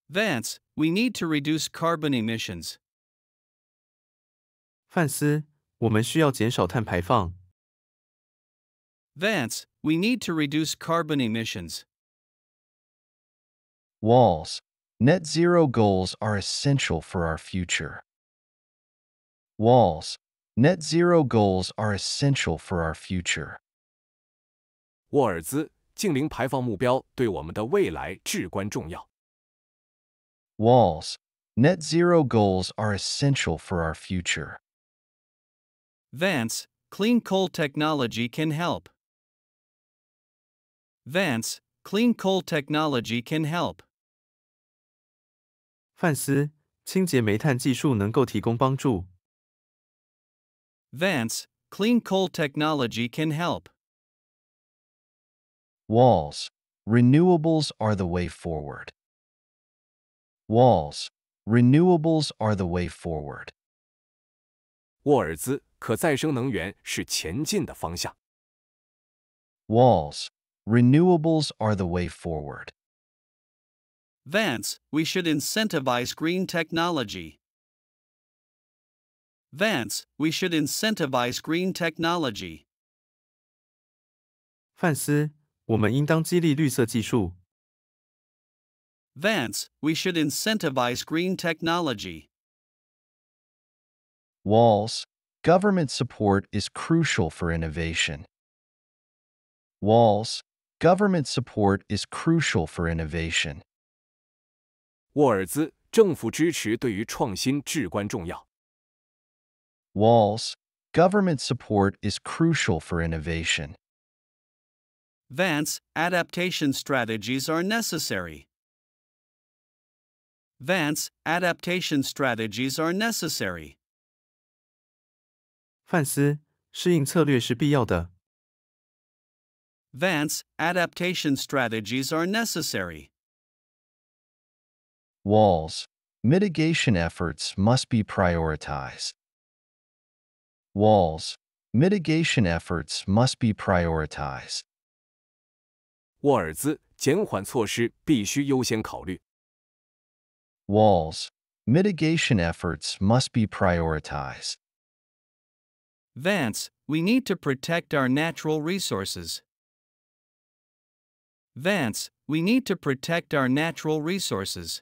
Vance, we need to reduce carbon emissions. Vance, we need to reduce carbon emissions. Walls, net zero goals are essential for our future. Walls, net zero goals are essential for our future. 沃尔兹净零排放目标对我们的未来至关重要。Walls, net zero goals are essential for our future. Vance, clean coal technology can help. Vance, clean coal technology can help. 范斯，清洁煤炭技术能够提供帮助。Vance, clean coal technology can help. Walls. Renewables are the way forward. Walls. Renewables are the way forward. 沃尔兹，可再生能源是前进的方向。Walls. Renewables are the way forward. Vance, we should incentivize green technology. Vance, we should incentivize green technology. 范斯,我们应当激励绿色技术。Vance, we should incentivize green technology. Walls, government support is crucial for innovation. Walls, government support is crucial for innovation. 沃尔兹，政府支持对于创新至关重要。Walls, government support is crucial for innovation. Vance, adaptation strategies are necessary. Vance, adaptation strategies are necessary. Vance adaptation strategies are necessary. Walls, mitigation efforts must be prioritized. Walls, mitigation efforts must be prioritized. 沃尔兹减缓措施必须优先考虑。Walls mitigation efforts must be prioritized. Vance, we need to protect our natural resources. Vance, we need to protect our natural resources.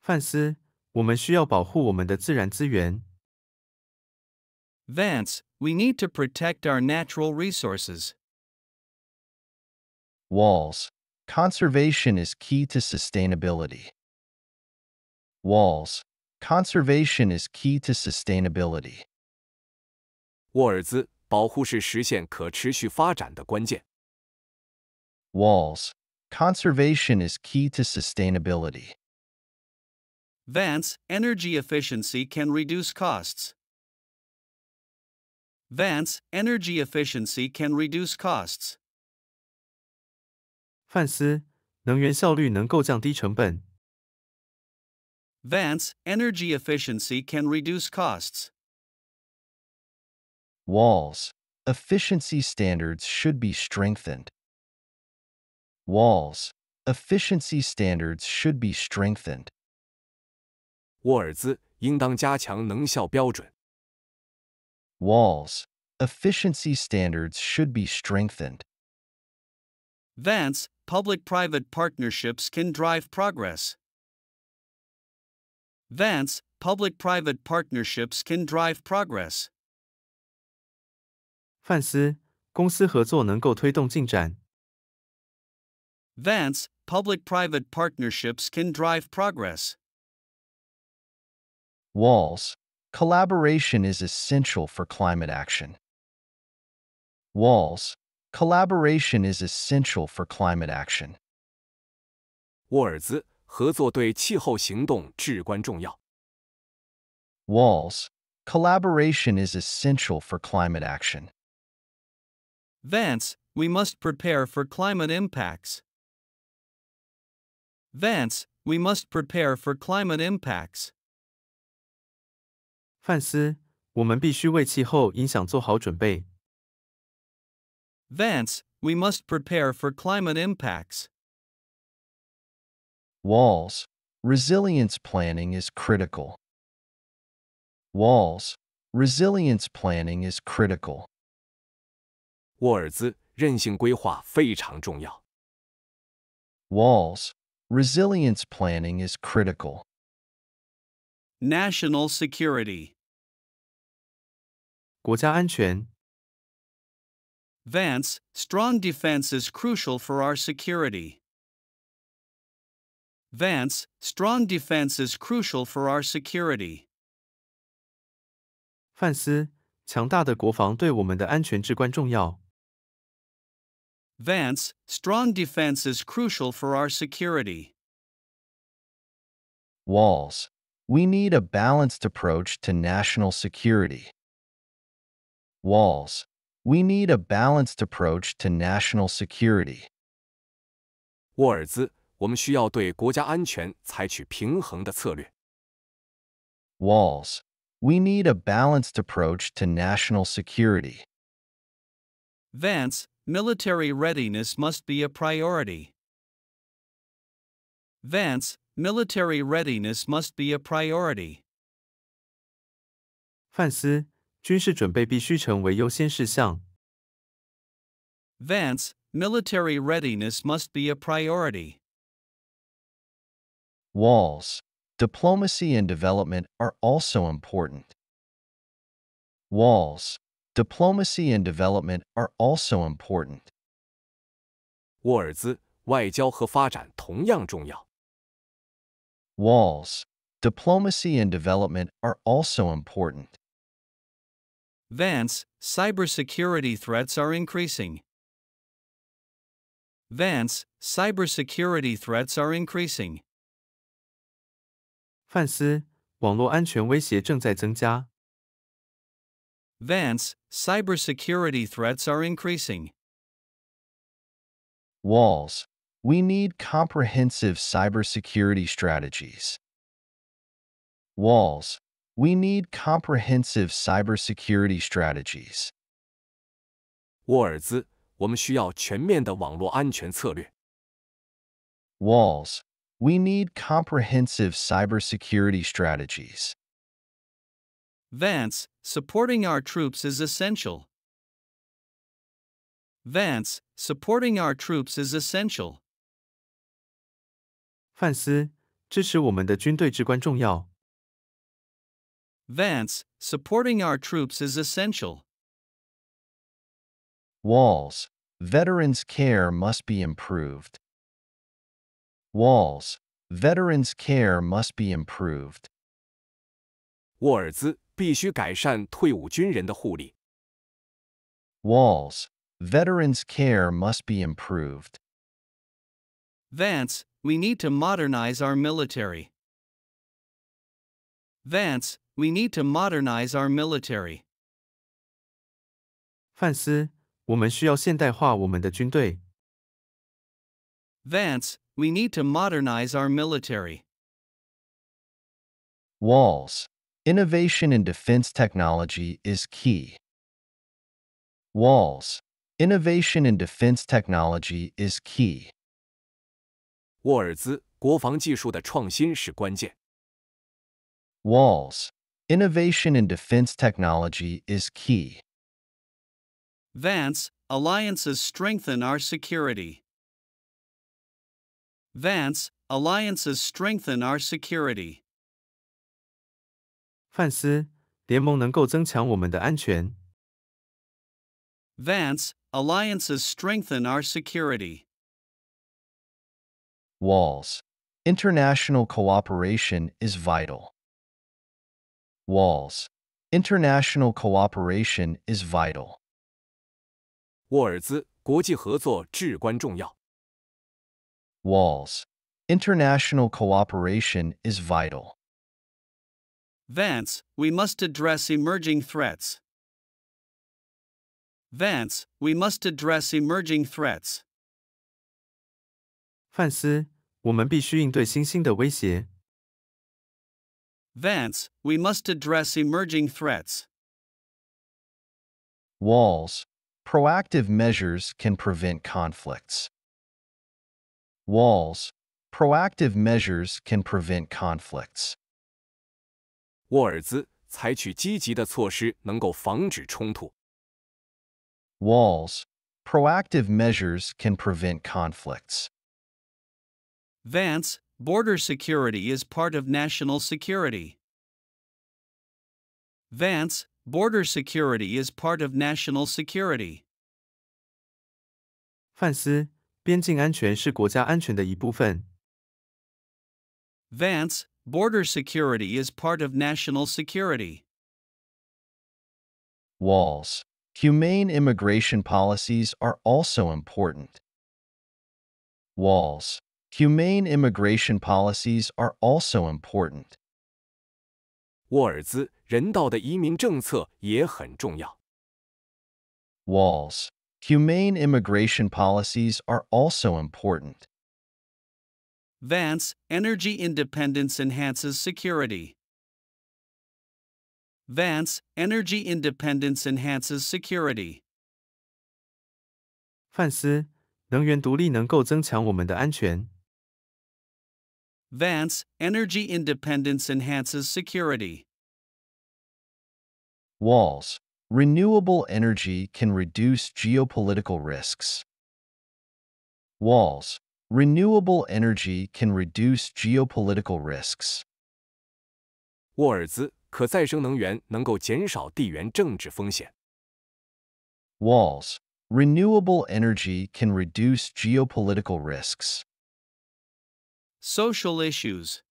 范斯，我们需要保护我们的自然资源。Vance, we need to protect our natural resources. Walls. Conservation is key to sustainability. Walls. Conservation is key to sustainability. Walls. Conservation is key to sustainability. Vance, energy efficiency can reduce costs. Vance, energy efficiency can reduce costs. 范斯，能源效率能够降低成本。Vance, energy efficiency can reduce costs. Walls, efficiency standards should be strengthened. Walls, efficiency standards should be strengthened. Walls, efficiency standards should be strengthened. Vance, public private partnerships can drive progress. Vance, public private partnerships can drive progress. 范斯，公司合作能够推动进展。Thence, public private partnerships can drive progress. Walls. Collaboration is essential for climate action. Walls. Collaboration is essential for climate action. 沃尔兹，合作对气候行动至关重要。Walls, collaboration is essential for climate action. Vance, we must prepare for climate impacts. Vance, we must prepare for climate impacts. 范斯，我们必须为气候影响做好准备。Thence, we must prepare for climate impacts. Walls. Resilience planning is critical. Walls. Resilience planning is critical. Resilience planning is critical. National security. 国家安全 Vance, strong defense is crucial for our security. Vance, strong defense is crucial for our security. Vance, strong defense is crucial for our security. Walls. We need a balanced approach to national security. Walls. We need a balanced approach to national security. 沃尔兹，我们需要对国家安全采取平衡的策略。Walls, we need a balanced approach to national security. Vance, military readiness must be a priority. Vance, military readiness must be a priority. 范斯,军事准备必须成为优先事项。Vance, military readiness must be a priority. Walls, diplomacy and development are also important. Walls, diplomacy and development are also important. diplomacy and development are also important. Vance, cybersecurity threats are increasing. Vance, cybersecurity threats are increasing. Vance, cybersecurity threats are increasing. Walls, we need comprehensive cybersecurity strategies. Walls, we need comprehensive cybersecurity strategies. Walls, we need comprehensive cybersecurity strategies. Vance, supporting our troops is essential. Vance, supporting our troops is essential. 范斯，支持我们的军队至关重要。Vance, supporting our troops is essential. Walls. Veterans care must be improved. Walls. Veterans care must be improved. Walls. Veterans care must be improved. Vance, we need to modernize our military. Vance, we need to modernize our military. Vance, we need to modernize our military. Walls. Innovation in defense technology is key. Walls. Innovation in defense technology is key. 沃尔兹，国防技术的创新是关键。Walls. Innovation in defense technology is key. Vance, alliances strengthen our security. Vance, alliances strengthen our security. Vance alliances strengthen our security. Walls. International cooperation is vital walls. International cooperation is vital. 沃尔兹，国际合作至关重要。Walls. International cooperation is vital. Vance, we must address emerging threats. Vance, we must address emerging threats. 范斯，我们必须应对新兴的威胁。Vance, we must address emerging threats. Walls. Proactive measures can prevent conflicts. Walls. Proactive measures can prevent conflicts. 沃尔兹采取积极的措施，能够防止冲突。Walls. Proactive measures can prevent conflicts. Vance, Border security is part of national security. Vance, border security is part of national security. Vance, border security is part of national security. Walls. Humane immigration policies are also important. Walls. Humane immigration policies are also important. 沃尔兹人道的移民政策也很重要。Walls. Humane immigration policies are also important. Vance, energy independence enhances security. Vance, energy independence enhances security. 范斯，能源独立能够增强我们的安全。Vance, energy independence enhances security. Walls. Renewable energy can reduce geopolitical risks. Walls. Renewable energy can reduce geopolitical risks. Renewable energy can reduce geopolitical risks. Social issues.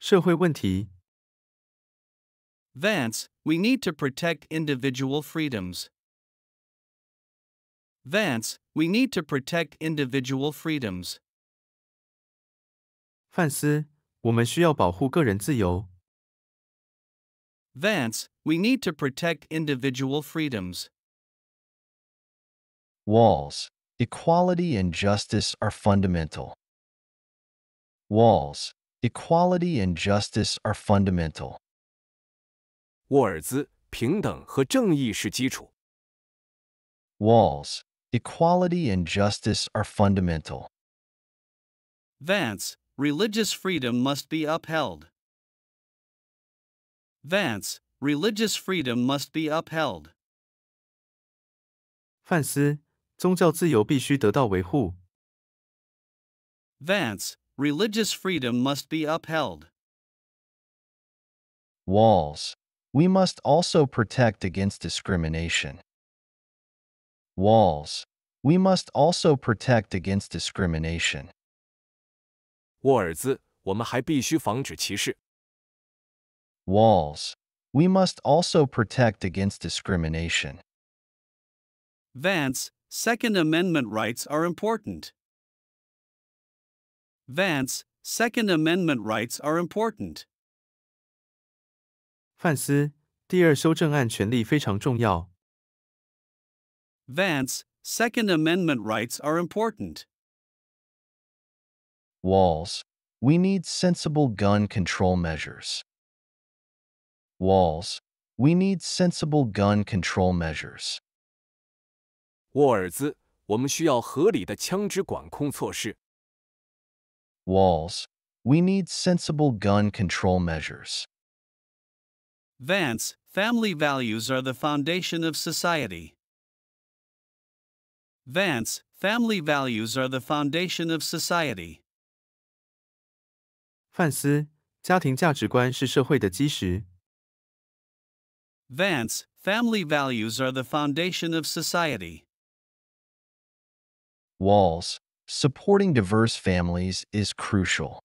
Vance, we need to protect individual freedoms. Vance, we need to protect individual freedoms. 范斯，我们需要保护个人自由。Vance, we need to protect individual freedoms. Walls, equality and justice are fundamental walls, equality and justice are fundamental. equality and justice are fundamental. Vance, religious freedom must be upheld. Vance, religious freedom must be upheld. Vance, Religious freedom must be upheld. Walls. We must also protect against discrimination. Walls. We must also protect against discrimination. 沃尔兹，我们还必须防止歧视。Walls. We must also protect against discrimination. Vance, Second Amendment rights are important. Vance, Second Amendment rights are important. 范斯，第二修正案权利非常重要。Vance, Second Amendment rights are important. Walls, we need sensible gun control measures. Walls, we need sensible gun control measures. 沃尔兹，我们需要合理的枪支管控措施。walls, we need sensible gun control measures. Vance, family values are the foundation of society. Vance, family values are the foundation of society. Vance, family values are the foundation of society. Walls, Supporting diverse families is crucial.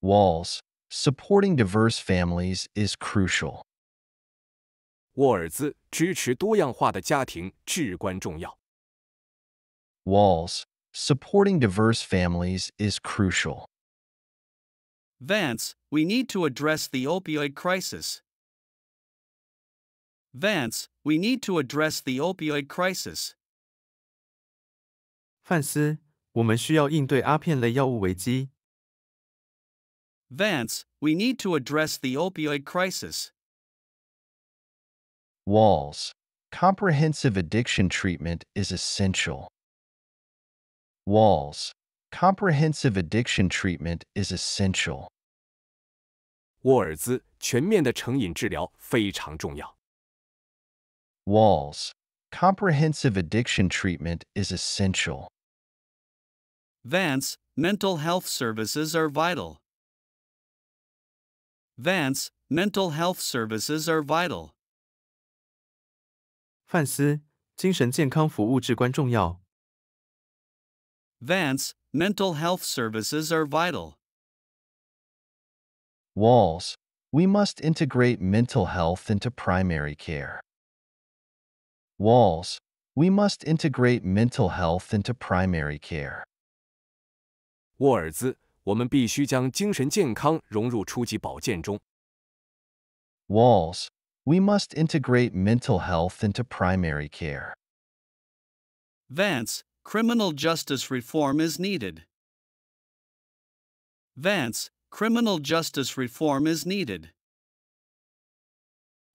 Walls. Supporting diverse families is crucial. Walls, Supporting diverse families is crucial. Vance, we need to address the opioid crisis. Vance, we need to address the opioid crisis. 范斯，我们需要应对阿片类药物危机。Vance, we need to address the opioid crisis. Walls. Comprehensive addiction treatment is essential. Walls. Comprehensive addiction treatment is essential. Walls, Comprehensive addiction treatment is essential. Vance, mental health services are vital. Vance, mental health services are vital. Vance, mental health services are vital. Walls, we must integrate mental health into primary care. Walls, we must integrate mental health into primary care. 沃尔兹，我们必须将精神健康融入初级保健中。Walls, we must integrate mental health into primary care. Vance, criminal justice reform is needed. Vance, criminal justice reform is needed.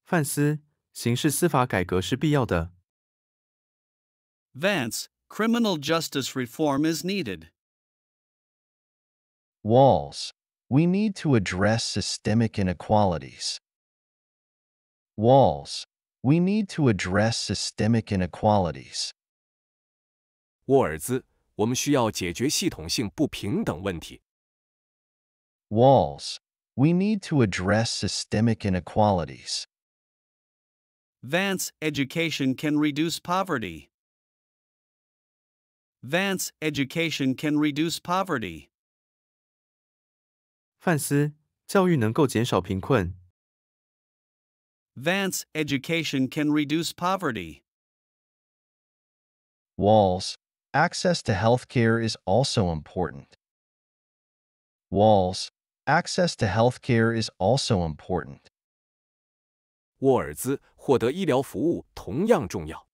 范斯，刑事司法改革是必要的。Vance, criminal justice reform is needed. Walls. We need to address systemic inequalities. Walls. We need to address systemic inequalities. We need to address systemic inequalities. Vance education can reduce poverty. Vance education can reduce poverty. 范斯，教育能够减少贫困。Vance, education can reduce poverty. Walls, access to healthcare is also important. Walls, access to healthcare is also important. 沃尔兹获得医疗服务同样重要。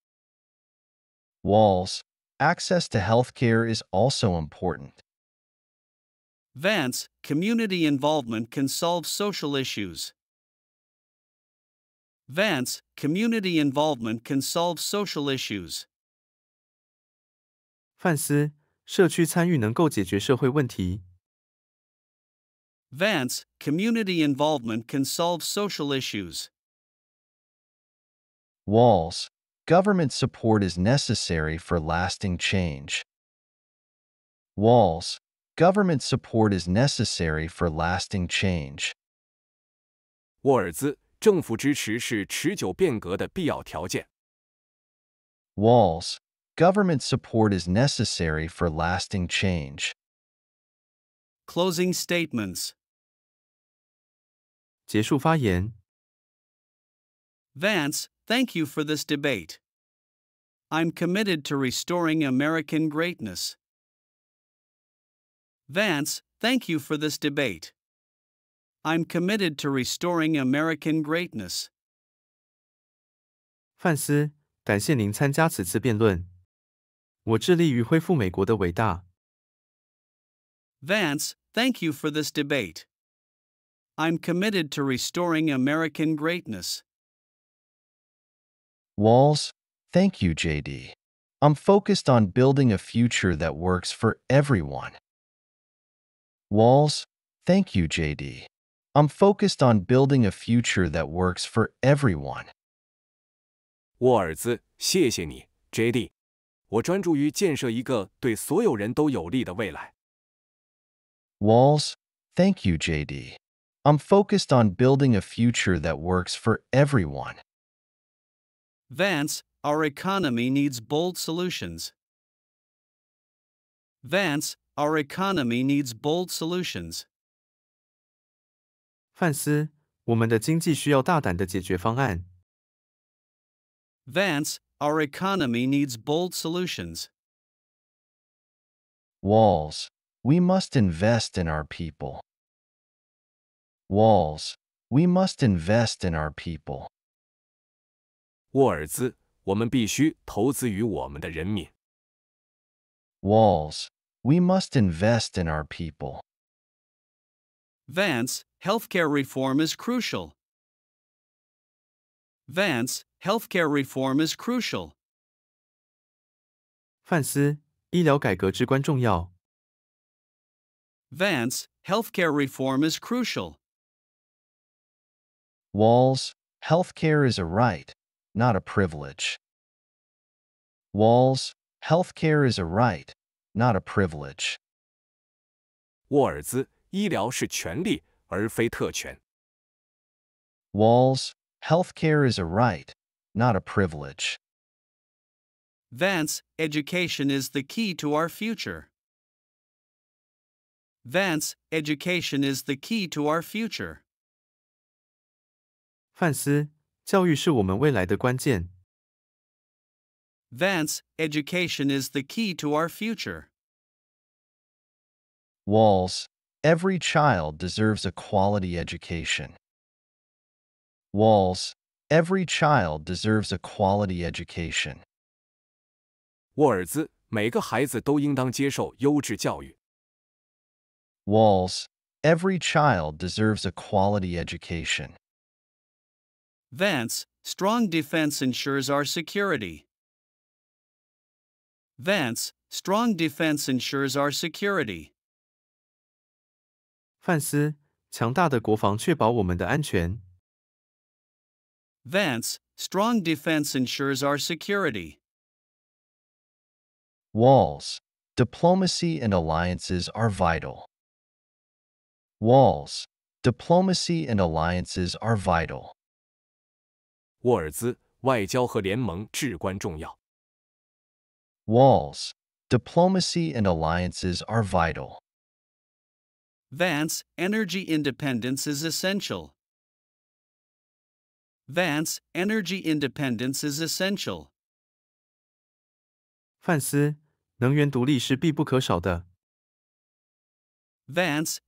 Walls, access to healthcare is also important. Vance, community involvement can solve social issues. Vance, community involvement can solve social issues. Vance community involvement can solve social issues. Walls, government support is necessary for lasting change. Walls, government support is necessary for lasting change. 沃尔兹，政府支持是持久变革的必要条件。Walls, government support is necessary for lasting change. Closing statements. 结束发言。Vance, thank you for this debate. I'm committed to restoring American greatness. Vance, thank you for this debate. I'm committed to restoring American greatness. 范斯，感谢您参加此次辩论。我致力于恢复美国的伟大。Vance, thank you for this debate. I'm committed to restoring American greatness. Walls, thank you, JD. I'm focused on building a future that works for everyone. Walls, thank you, JD. I'm focused on building a future that works for everyone. 沃尔兹，谢谢你，JD。我专注于建设一个对所有人都有利的未来。Walls, thank you, JD. I'm focused on building a future that works for everyone. Vance, our economy needs bold solutions. Vance, our economy needs bold solutions. 范斯，我们的经济需要大胆的解决方案。Vance, our economy needs bold solutions. Walls, we must invest in our people. Walls, we must invest in our people. 沃尔兹，我们必须投资于我们的人民。Walls, we must invest in our people. Vance, healthcare reform is crucial. Vance, healthcare reform is crucial. Vance, healthcare reform is crucial. Walls, healthcare is a right, not a privilege. Walls, healthcare is a right, not a privilege. 沃尔兹，医疗是权利而非特权。Walls, healthcare is a right, not a privilege. Vance, education is the key to our future. Vance, education is the key to our future. 范斯，教育是我们未来的关键。Vance, education is the key to our future. Walls. Every child deserves a quality education. Walls. Every child deserves a quality education. 沃尔兹，每个孩子都应当接受优质教育。Walls. Every child deserves a quality education. Vance, strong defense ensures our security. Vance, strong defense ensures our security. Vance, strong defense ensures our security. Walls, diplomacy and alliances are vital. Walls, diplomacy and alliances are vital. 沃尔兹，外交和联盟至关重要。walls, diplomacy and alliances are vital. Vance, energy independence is essential. Vance, energy independence is essential. Vance,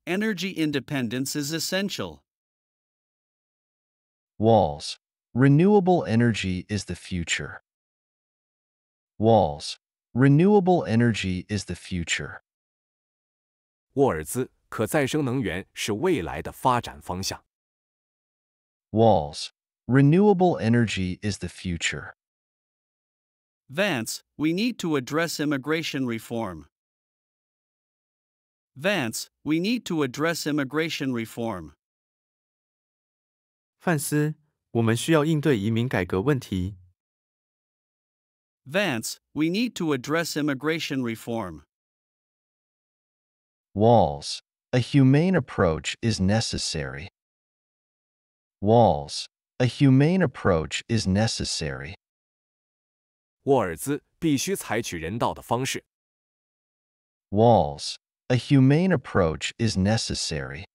energy independence is essential. Walls, renewable energy is the future. Walls, Renewable energy is the future. 沃尔兹，可再生能源是未来的发展方向。Walls, renewable energy is the future. Vance, we need to address immigration reform. Vance, we need to address immigration reform. 范斯，我们需要应对移民改革问题。Vance, we need to address immigration reform. Walls. A humane approach is necessary. Walls. A humane approach is necessary. Walls. A humane approach is necessary.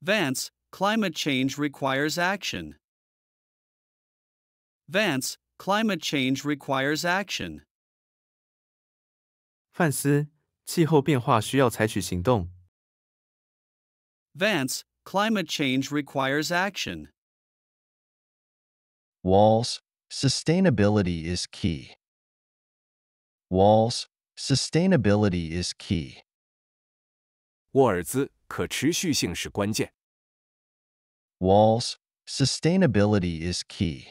Vance, climate change requires action. Vance, Climate change requires action. 范斯，气候变化需要采取行动。Vance, climate change requires action. Walls, sustainability is key. Walls, sustainability is key. 沃尔兹，可持续性是关键。Walls, sustainability is key.